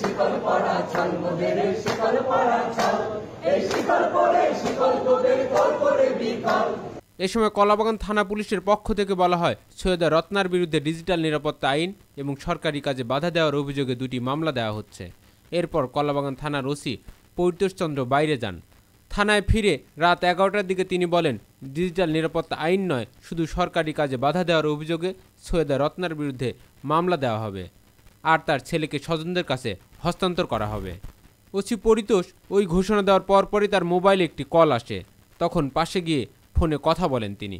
শিকল পড়া মোদের শিকল পড়া এই শিকল শিকল তোদের কল করে বিকল এ সময় কলাবাগান থানা পুলিশের পক্ষ থেকে বলা হয় সৈয়দা রত্নার বিরুদ্ধে ডিজিটাল নিরাপত্তা আইন এবং সরকারি কাজে বাধা দেওয়ার অভিযোগে দুটি মামলা দেওয়া হচ্ছে এরপর কলাবাগান থানার ওসি পৈতোষচন্দ্র বাইরে যান থানায় ফিরে রাত এগারোটার দিকে তিনি বলেন ডিজিটাল নিরাপত্তা আইন নয় শুধু সরকারি কাজে বাধা দেওয়ার অভিযোগে সৈয়দা রত্নার বিরুদ্ধে মামলা দেওয়া হবে আর তার ছেলেকে স্বজনদের কাছে হস্তান্তর করা হবে ওসি পরিতোষ ওই ঘোষণা দেওয়ার পরপরই তার মোবাইলে একটি কল আসে তখন পাশে গিয়ে ফোনে কথা বলেন তিনি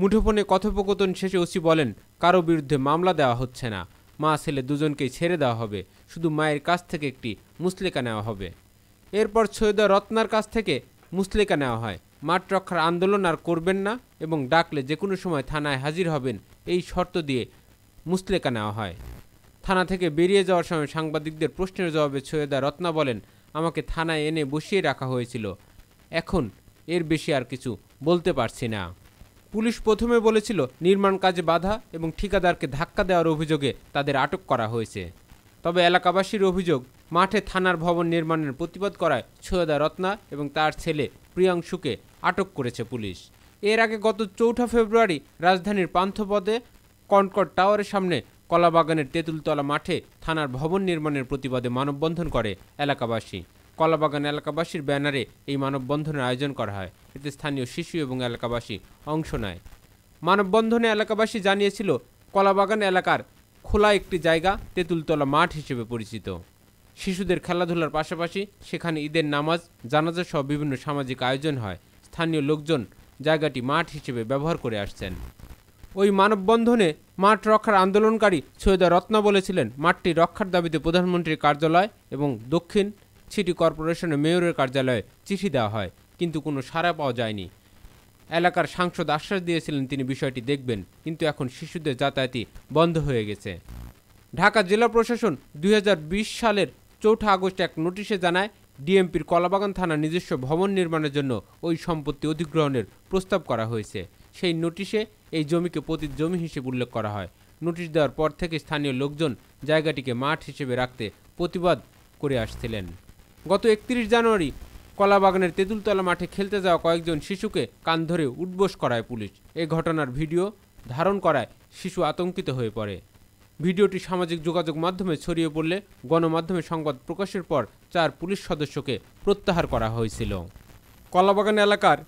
মুঠোফোনে কথোপকথন শেষে ওসি বলেন কারো বিরুদ্ধে মামলা দেওয়া হচ্ছে না মা ছেলে দুজনকেই ছেড়ে দেওয়া হবে শুধু মায়ের কাছ থেকে একটি মুসলেকা নেওয়া হবে এরপর ছয়দা রত্নার কাছ থেকে মুসলেকা নেওয়া হয় মাঠ রক্ষার আন্দোলন আর করবেন না এবং ডাকলে যে কোনো সময় থানায় হাজির হবেন এই শর্ত দিয়ে মুসলেকা নেওয়া হয় থানা থেকে বেরিয়ে যাওয়ার সময় সাংবাদিকদের প্রশ্নের জবাবে সৈয়দা রত্না বলেন আমাকে থানায় এনে বসিয়ে রাখা হয়েছিল এখন এর বেশি আর কিছু বলতে পারছি না পুলিশ প্রথমে বলেছিল নির্মাণ কাজে বাধা এবং ঠিকাদারকে ধাক্কা দেওয়ার অভিযোগে তাদের আটক করা হয়েছে তবে এলাকাবাসীর অভিযোগ মাঠে থানার ভবন নির্মাণের প্রতিবাদ করায় সৈয়দা রত্না এবং তার ছেলে প্রিয়াংশুকে আটক করেছে পুলিশ এর আগে গত চৌঠা ফেব্রুয়ারি রাজধানীর পান্থপদে কনকট টাওয়ারের সামনে কলাবাগানের তেঁতুলতলা মাঠে থানার ভবন নির্মাণের প্রতিবাদে মানববন্ধন করে এলাকাবাসী কলাবাগান এলাকাবাসীর ব্যানারে এই মানববন্ধনের আয়োজন করা হয় এতে স্থানীয় শিশু এবং এলাকাবাসী অংশ নেয় মানববন্ধনে এলাকাবাসী জানিয়েছিল কলাবাগান এলাকার খোলা একটি জায়গা তেঁতুলতলা মাঠ হিসেবে পরিচিত শিশুদের খেলাধুলার পাশাপাশি সেখানে ঈদের নামাজ জানাজা সহ বিভিন্ন সামাজিক আয়োজন হয় স্থানীয় লোকজন জায়গাটি মাঠ হিসেবে ব্যবহার করে আসছেন ওই মানববন্ধনে মাঠ রক্ষার আন্দোলনকারী সৈয়দা রত্না বলেছিলেন মাঠটি রক্ষার দাবিতে প্রধানমন্ত্রীর কার্যালয় এবং দক্ষিণ সিটি কর্পোরেশনের মেয়রের কার্যালয়ে চিঠি দেওয়া হয় কিন্তু কোনো সাড়া পাওয়া যায়নি এলাকার সাংসদ আশ্বাস দিয়েছিলেন তিনি বিষয়টি দেখবেন কিন্তু এখন শিশুদের যাতায়াতই বন্ধ হয়ে গেছে ঢাকা জেলা প্রশাসন দুই সালের চৌঠা আগস্ট এক নোটিশে জানায় ডিএমপির কলাবাগান থানা নিজস্ব ভবন নির্মাণের জন্য ওই সম্পত্তি অধিগ্রহণের প্রস্তাব করা হয়েছে সেই নোটিশে এই জমিকে পতিত জমি হিসেবে উল্লেখ করা হয় নোটিশ দেওয়ার পর থেকে স্থানীয় লোকজন জায়গাটিকে মাঠ হিসেবে রাখতে প্রতিবাদ করে আসছিলেন গত একত্রিশ জানুয়ারি কলাবাগানের তেঁতুলতলা মাঠে খেলতে যাওয়া কয়েকজন শিশুকে কান ধরে উদ্বোস করায় পুলিশ এ ঘটনার ভিডিও ধারণ করায় শিশু আতঙ্কিত হয়ে পড়ে ভিডিওটি সামাজিক যোগাযোগ মাধ্যমে ছড়িয়ে পড়লে গণমাধ্যমে সংবাদ প্রকাশের পর চার পুলিশ সদস্যকে প্রত্যাহার করা হয়েছিল কলাবাগান এলাকার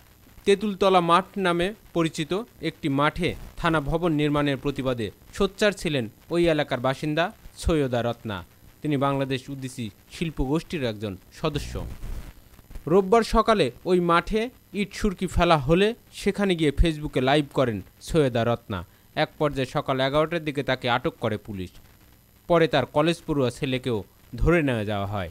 তেঁতুলতলা মাঠ নামে পরিচিত একটি মাঠে থানা ভবন নির্মাণের প্রতিবাদে সোচ্চার ছিলেন ওই এলাকার বাসিন্দা সৈয়দা রত্না তিনি বাংলাদেশ শিল্প শিল্পগোষ্ঠীর একজন সদস্য রোববার সকালে ওই মাঠে ইট সুরকি ফেলা হলে সেখানে গিয়ে ফেসবুকে লাইভ করেন সৈয়দা রত্না এক পর্যায়ে সকাল এগারোটার দিকে তাকে আটক করে পুলিশ পরে তার কলেজ পড়ুয়া ছেলেকেও ধরে নেওয়া যাওয়া হয়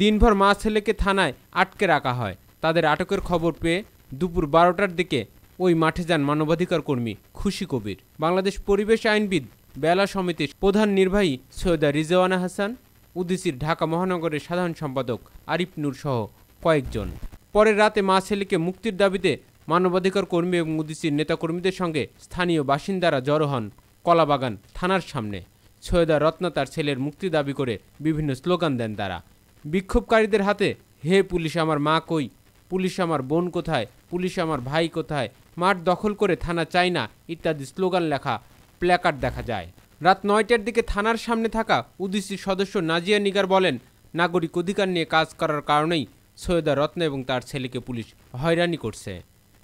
দিনভর মা ছেলেকে থানায় আটকে রাখা হয় তাদের আটকের খবর পেয়ে দুপুর বারোটার দিকে ওই মাঠে যান মানবাধিকার কর্মী খুশি কবির বাংলাদেশ পরিবেশ আইনবিদ বেলা সমিতির প্রধান নির্বাহী সৈয়দা রিজওয়ানা হাসান উদিসির ঢাকা মহানগরের সাধারণ সম্পাদক আরিফ নূর সহ কয়েকজন পরে রাতে মা ছেলেকে মুক্তির দাবিতে মানবাধিকার কর্মী এবং উদিসির নেতাকর্মীদের সঙ্গে স্থানীয় বাসিন্দারা জড়ো হন কলাবাগান থানার সামনে সৈয়দা রত্না তার ছেলের মুক্তি দাবি করে বিভিন্ন স্লোগান দেন তারা বিক্ষোভকারীদের হাতে হে পুলিশ আমার মা কই পুলিশ আমার বোন কোথায় পুলিশ আমার ভাই কোথায় মাঠ দখল করে থানা চাই না ইত্যাদি স্লোগান লেখা প্ল্যাকার্ড দেখা যায় রাত নয়টার দিকে থানার সামনে থাকা উদিসির সদস্য নাজিয়া নিগার বলেন নাগরিক অধিকার নিয়ে কাজ করার কারণেই সৈয়দা রত্ন এবং তার ছেলেকে পুলিশ হয়রানি করছে